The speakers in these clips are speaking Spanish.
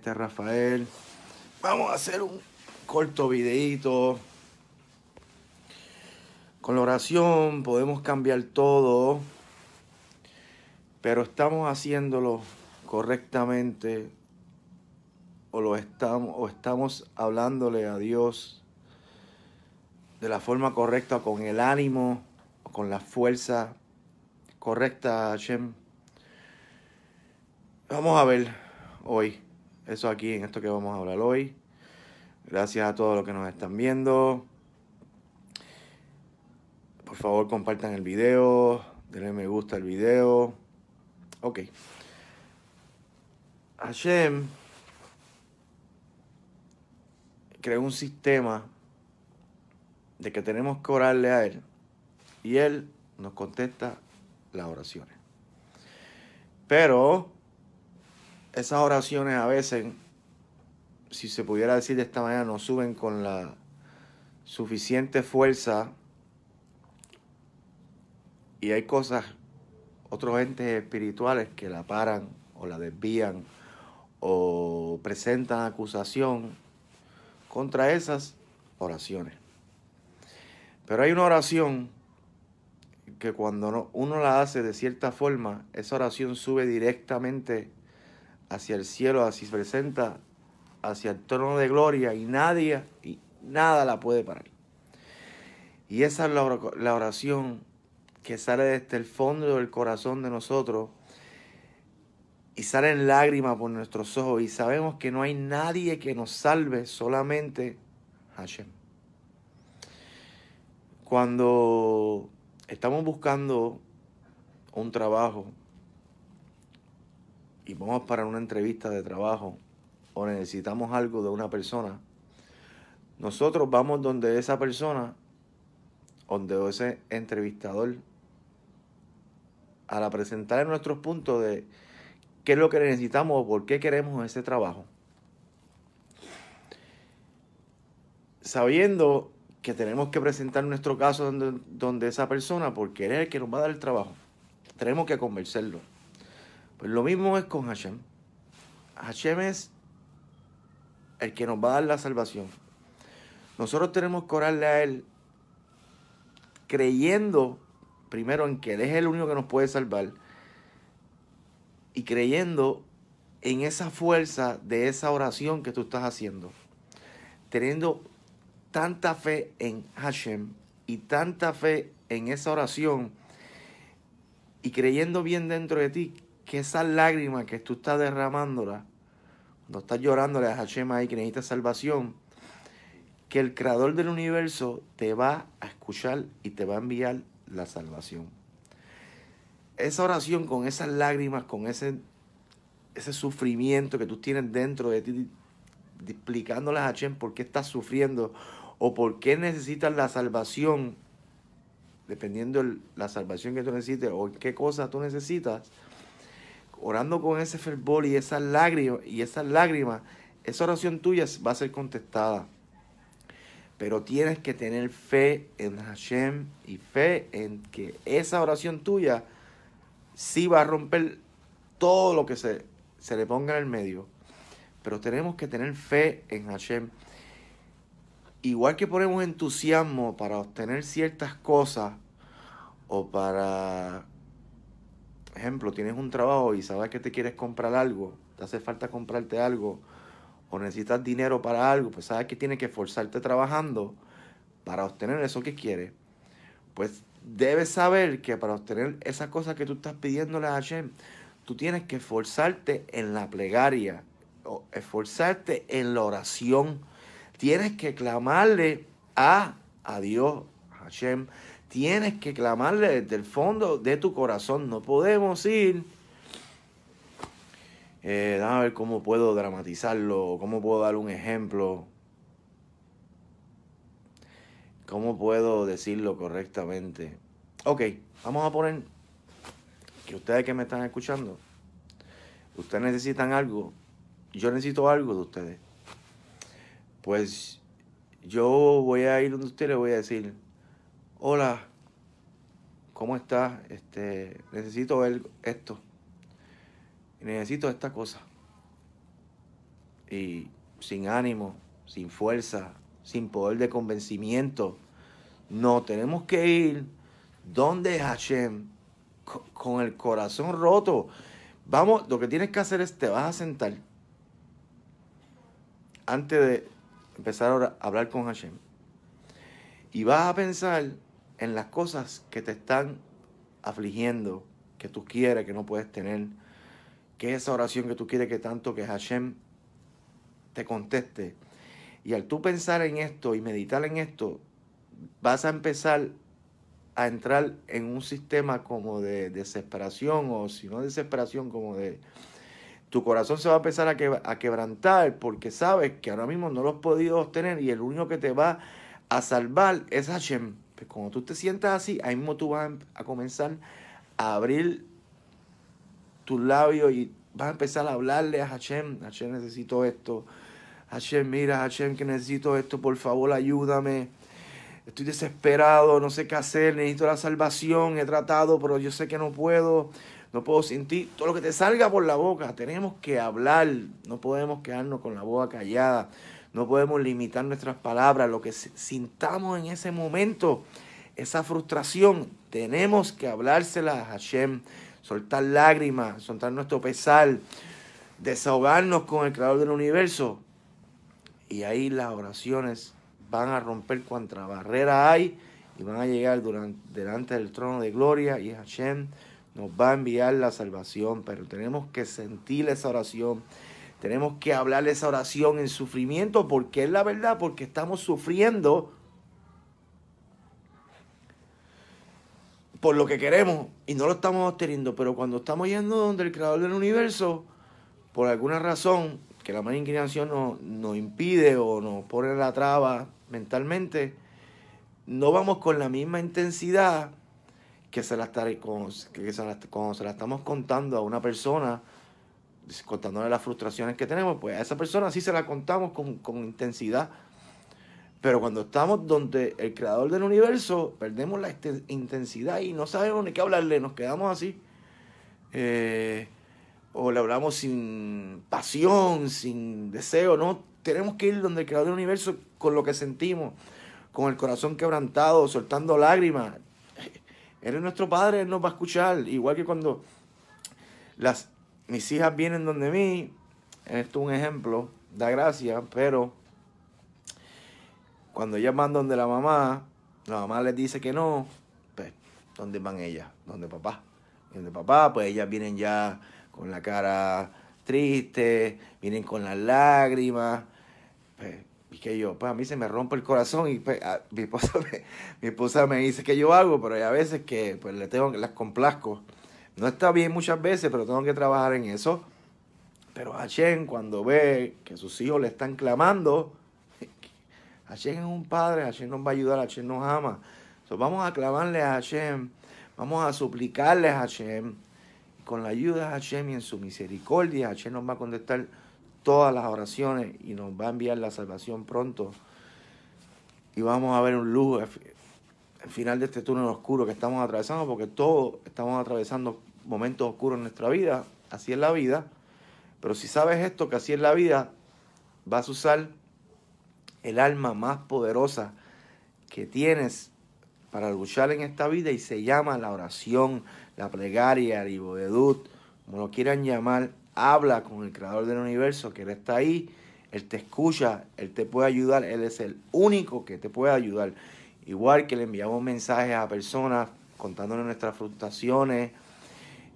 Este, Rafael. Vamos a hacer un corto videito. Con la oración podemos cambiar todo, pero estamos haciéndolo correctamente o lo estamos o estamos hablándole a Dios de la forma correcta, con el ánimo, o con la fuerza correcta, Vamos a ver hoy eso aquí en esto que vamos a hablar hoy. Gracias a todos los que nos están viendo. Por favor, compartan el video, denle me gusta al video. Ok. Hashem creó un sistema de que tenemos que orarle a Él y Él nos contesta las oraciones. Pero esas oraciones a veces, si se pudiera decir de esta manera, no suben con la suficiente fuerza y hay cosas, otros entes espirituales que la paran o la desvían o presentan acusación contra esas oraciones. Pero hay una oración que cuando uno la hace de cierta forma, esa oración sube directamente hacia el cielo, así se presenta hacia el trono de gloria y nadie y nada la puede parar. Y esa es la oración que sale desde el fondo del corazón de nosotros y sale en lágrimas por nuestros ojos y sabemos que no hay nadie que nos salve, solamente Hashem. Cuando estamos buscando un trabajo, y vamos para una entrevista de trabajo o necesitamos algo de una persona, nosotros vamos donde esa persona, donde ese entrevistador, a la presentar nuestros puntos de qué es lo que necesitamos o por qué queremos ese trabajo. Sabiendo que tenemos que presentar nuestro caso donde, donde esa persona, porque él es el que nos va a dar el trabajo. Tenemos que convencerlo. Pues lo mismo es con Hashem. Hashem es el que nos va a dar la salvación. Nosotros tenemos que orarle a Él creyendo primero en que Él es el único que nos puede salvar y creyendo en esa fuerza de esa oración que tú estás haciendo. Teniendo tanta fe en Hashem y tanta fe en esa oración y creyendo bien dentro de ti que esas lágrimas que tú estás derramándolas, cuando estás llorándole a Hashem ahí que necesitas salvación, que el creador del universo te va a escuchar y te va a enviar la salvación. Esa oración con esas lágrimas, con ese, ese sufrimiento que tú tienes dentro de ti, explicándole a Hashem por qué estás sufriendo o por qué necesitas la salvación, dependiendo de la salvación que tú necesites o qué cosa tú necesitas, orando con ese fervor y esas lágrimas, y esas lágrimas, esa oración tuya va a ser contestada. Pero tienes que tener fe en Hashem y fe en que esa oración tuya sí va a romper todo lo que se, se le ponga en el medio. Pero tenemos que tener fe en Hashem. Igual que ponemos entusiasmo para obtener ciertas cosas o para tienes un trabajo y sabes que te quieres comprar algo, te hace falta comprarte algo o necesitas dinero para algo, pues sabes que tienes que esforzarte trabajando para obtener eso que quieres. Pues debes saber que para obtener esa cosa que tú estás pidiéndole a Hashem, tú tienes que esforzarte en la plegaria, o esforzarte en la oración. Tienes que clamarle a, a Dios, Hashem. Tienes que clamarle desde el fondo de tu corazón. No podemos ir. Eh, a ver cómo puedo dramatizarlo, cómo puedo dar un ejemplo, cómo puedo decirlo correctamente. Ok, vamos a poner que ustedes que me están escuchando, ustedes necesitan algo, yo necesito algo de ustedes. Pues yo voy a ir donde ustedes les voy a decir, hola, ¿cómo estás? Este, necesito ver esto. Necesito esta cosa. Y sin ánimo, sin fuerza, sin poder de convencimiento. No, tenemos que ir donde Hashem con el corazón roto. Vamos, lo que tienes que hacer es te vas a sentar antes de empezar a hablar con Hashem. Y vas a pensar en las cosas que te están afligiendo, que tú quieres, que no puedes tener, que esa oración que tú quieres que tanto que Hashem te conteste. Y al tú pensar en esto y meditar en esto, vas a empezar a entrar en un sistema como de desesperación o si no desesperación como de tu corazón se va a empezar a, que, a quebrantar porque sabes que ahora mismo no lo has podido obtener y el único que te va a salvar es Hashem cuando tú te sientas así, ahí mismo tú vas em, a comenzar a abrir tus labios y vas a empezar a hablarle a Hashem. Hashem, necesito esto. Hashem, mira, Hashem, que necesito esto. Por favor, ayúdame. Estoy desesperado, no sé qué hacer. Necesito la salvación. He tratado, pero yo sé que no puedo. No puedo sentir. Todo lo que te salga por la boca, tenemos que hablar. No podemos quedarnos con la boca callada. No podemos limitar nuestras palabras, lo que sintamos en ese momento, esa frustración. Tenemos que hablársela a Hashem, soltar lágrimas, soltar nuestro pesar, desahogarnos con el Creador del Universo. Y ahí las oraciones van a romper cuanta barrera hay y van a llegar delante del trono de gloria y Hashem nos va a enviar la salvación, pero tenemos que sentir esa oración, tenemos que hablarle esa oración en sufrimiento porque es la verdad, porque estamos sufriendo por lo que queremos y no lo estamos obteniendo. Pero cuando estamos yendo donde el creador del universo, por alguna razón que la mala inclinación nos, impide o nos pone la traba mentalmente, no vamos con la misma intensidad que se la, se la estamos contando a una persona pues, contándole las frustraciones que tenemos, pues a esa persona sí se la contamos con, intensidad. Pero cuando estamos donde el creador del universo, perdemos la este, intensidad y no sabemos ni qué hablarle, nos quedamos así. Eh, o le hablamos sin pasión, sin deseo, no. Tenemos que ir donde el creador del universo con lo que sentimos, con el corazón quebrantado, soltando lágrimas. Él es nuestro padre, Él nos va a escuchar. Igual que cuando las mis hijas vienen donde mí, esto es un ejemplo, da gracia, pero cuando ellas van donde la mamá, la mamá les dice que no, pues, ¿dónde van ellas? ¿Dónde papá? Donde papá, pues ellas vienen ya con la cara triste, vienen con las lágrimas, pues, y que yo, pues a mí se me rompe el corazón y pues, mi, esposa me, dice que yo hago, pero hay a veces que pues le tengo, las complazco no está bien muchas veces, pero tengo que trabajar en eso. Pero Hashem, cuando ve que sus hijos le están clamando, Hashem es un padre, Hashem nos va a ayudar, Hashem nos ama. Entonces vamos a clamarle a Hashem, vamos a suplicarle a Hashem. con la ayuda de Hashem y en su misericordia, Hashem nos va a contestar todas las oraciones y nos va a enviar la salvación pronto. Y vamos a ver un luz al final de este túnel oscuro que estamos atravesando, porque todos estamos atravesando momentos oscuros en nuestra vida, así es la vida. Pero si sabes esto, que así es la vida, vas a usar el alma más poderosa que tienes para luchar en esta vida y se llama la oración, la plegaria, el iboedut, como lo quieran llamar. Habla con el creador del universo, que Él está ahí, Él te escucha, Él te puede ayudar, Él es el único que te puede ayudar. Igual que le enviamos mensajes a personas contándole nuestras frustraciones,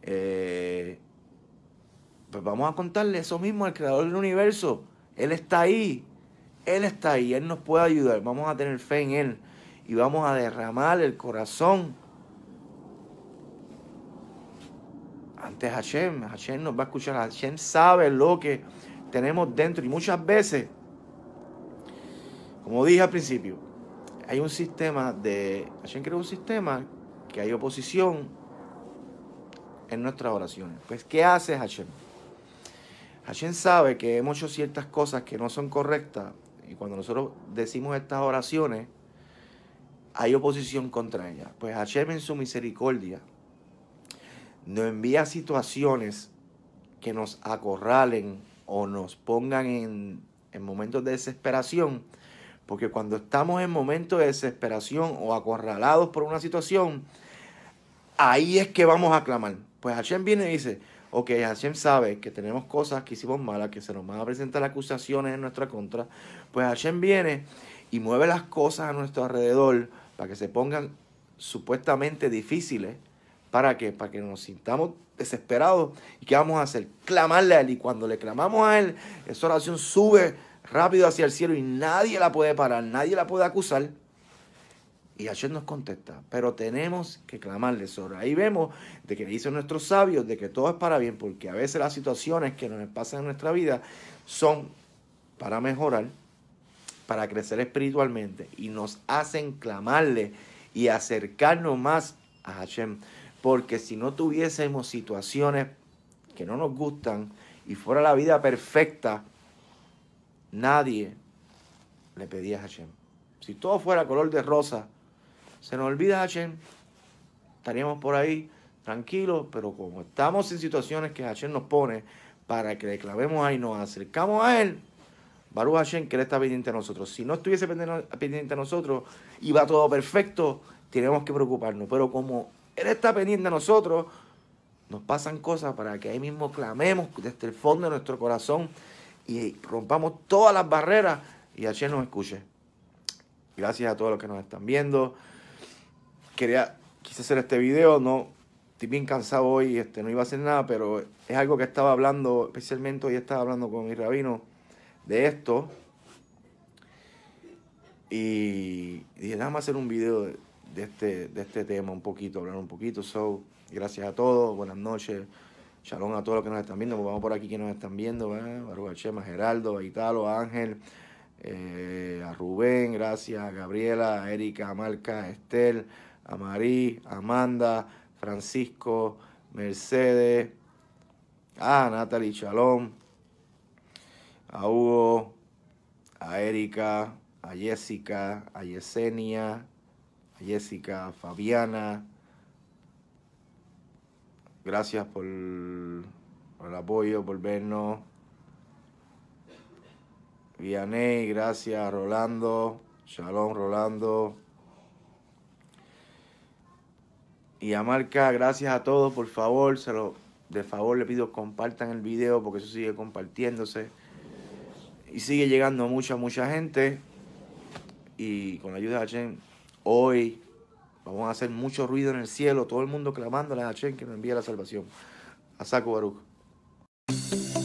eh, pues vamos a contarle eso mismo al creador del universo. Él está ahí. Él está ahí. Él nos puede ayudar. Vamos a tener fe en Él. Y vamos a derramar el corazón ante Hashem. Hashem nos va a escuchar. Hashem sabe lo que tenemos dentro. Y muchas veces, como dije al principio, hay un sistema de. Hashem creó un sistema que hay oposición en nuestras oraciones. Pues, ¿qué hace Hashem? Hashem sabe que hemos hecho ciertas cosas que no son correctas y cuando nosotros decimos estas oraciones, hay oposición contra ellas. Pues Hashem en su misericordia nos envía situaciones que nos acorralen o nos pongan en, en momentos de desesperación. Porque cuando estamos en momentos de desesperación o acorralados por una situación, ahí es que vamos a clamar. Pues Hashem viene y dice, ok, Hashem sabe que tenemos cosas que hicimos malas, que se nos van a presentar acusaciones en nuestra contra. Pues Hashem viene y mueve las cosas a nuestro alrededor para que se pongan supuestamente difíciles. ¿Para qué? Para que nos sintamos desesperados. ¿Y qué vamos a hacer? Clamarle a Él. Y cuando le clamamos a Él, esa oración sube rápido hacia el cielo y nadie la puede parar, nadie la puede acusar. Y Hashem nos contesta, pero tenemos que clamarle sobre. Ahí vemos de que dicen nuestros sabios de que todo es para bien, porque a veces las situaciones que nos pasan en nuestra vida son para mejorar, para crecer espiritualmente y nos hacen clamarle y acercarnos más a Hashem. Porque si no tuviésemos situaciones que no nos gustan y fuera la vida perfecta, nadie le pedía a Hashem. Si todo fuera color de rosa, se nos olvida Hachem, estaríamos por ahí tranquilos, pero como estamos en situaciones que Hachem nos pone para que le clavemos ahí, nos acercamos a Él, Baruch Hachem, que Él está pendiente de nosotros. Si no estuviese pendiente de nosotros y va todo perfecto, tenemos que preocuparnos. Pero como Él está pendiente de nosotros, nos pasan cosas para que ahí mismo clamemos desde el fondo de nuestro corazón y rompamos todas las barreras y Hachem nos escuche. Gracias a todos los que nos están viendo quería, quise hacer este video, no, estoy bien cansado hoy, este, no iba a hacer nada, pero es algo que estaba hablando, especialmente hoy estaba hablando con mi rabino de esto. Y dije, más hacer un video de, este, de este tema un poquito, hablar un poquito. So, gracias a todos, buenas noches. Shalom a todos los que nos están viendo, pues vamos por aquí que nos están viendo, ¿eh? Chema, Geraldo, a Ángel, eh, a Rubén, gracias, a Gabriela, a Erika, a Marca, a Estel, a Amanda, Francisco, Mercedes, a Natalie Chalón, a Hugo, a Erika, a Jessica, a Yesenia, a Jessica, a Fabiana. Gracias por, el apoyo, por vernos. Vianey, gracias, Rolando. Shalom, Rolando. Y a Marca, gracias a todos, por favor, se lo, de favor le pido compartan el video porque eso sigue compartiéndose. Y sigue llegando mucha, mucha gente. Y con la ayuda de Hachén, hoy vamos a hacer mucho ruido en el cielo, todo el mundo clamando a Hachén que nos envíe la salvación. A saco Baruch.